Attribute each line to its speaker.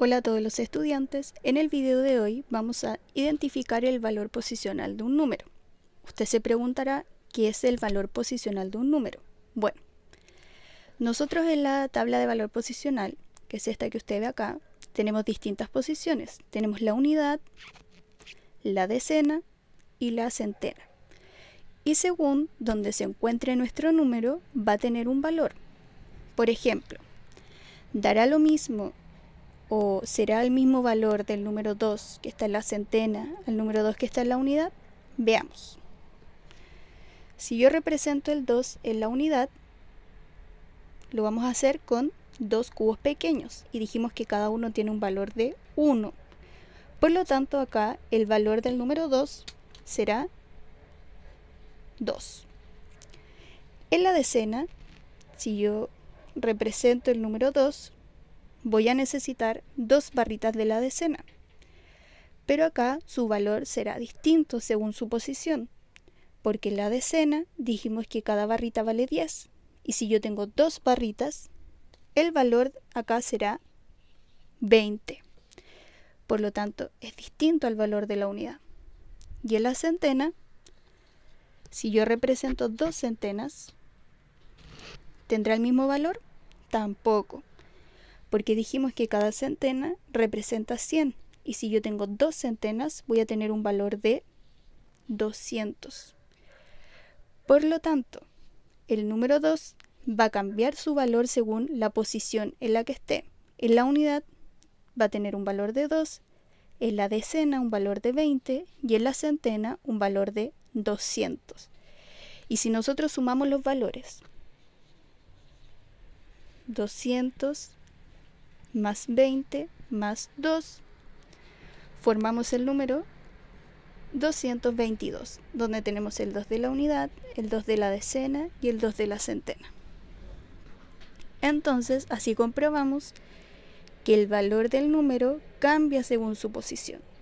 Speaker 1: Hola a todos los estudiantes, en el video de hoy vamos a identificar el valor posicional de un número. Usted se preguntará, ¿qué es el valor posicional de un número? Bueno, nosotros en la tabla de valor posicional, que es esta que usted ve acá, tenemos distintas posiciones. Tenemos la unidad, la decena y la centena. Y según donde se encuentre nuestro número, va a tener un valor. Por ejemplo, dará lo mismo ¿O será el mismo valor del número 2 que está en la centena al número 2 que está en la unidad? Veamos. Si yo represento el 2 en la unidad, lo vamos a hacer con dos cubos pequeños y dijimos que cada uno tiene un valor de 1. Por lo tanto, acá el valor del número 2 será 2. En la decena, si yo represento el número 2, voy a necesitar dos barritas de la decena. Pero acá su valor será distinto según su posición, porque en la decena dijimos que cada barrita vale 10. Y si yo tengo dos barritas, el valor acá será 20. Por lo tanto, es distinto al valor de la unidad. Y en la centena, si yo represento dos centenas, ¿tendrá el mismo valor? Tampoco porque dijimos que cada centena representa 100. Y si yo tengo dos centenas, voy a tener un valor de 200. Por lo tanto, el número 2 va a cambiar su valor según la posición en la que esté. En la unidad va a tener un valor de 2, en la decena un valor de 20 y en la centena un valor de 200. Y si nosotros sumamos los valores, 200, más 20 más 2. Formamos el número 222, donde tenemos el 2 de la unidad, el 2 de la decena y el 2 de la centena. Entonces, así comprobamos que el valor del número cambia según su posición.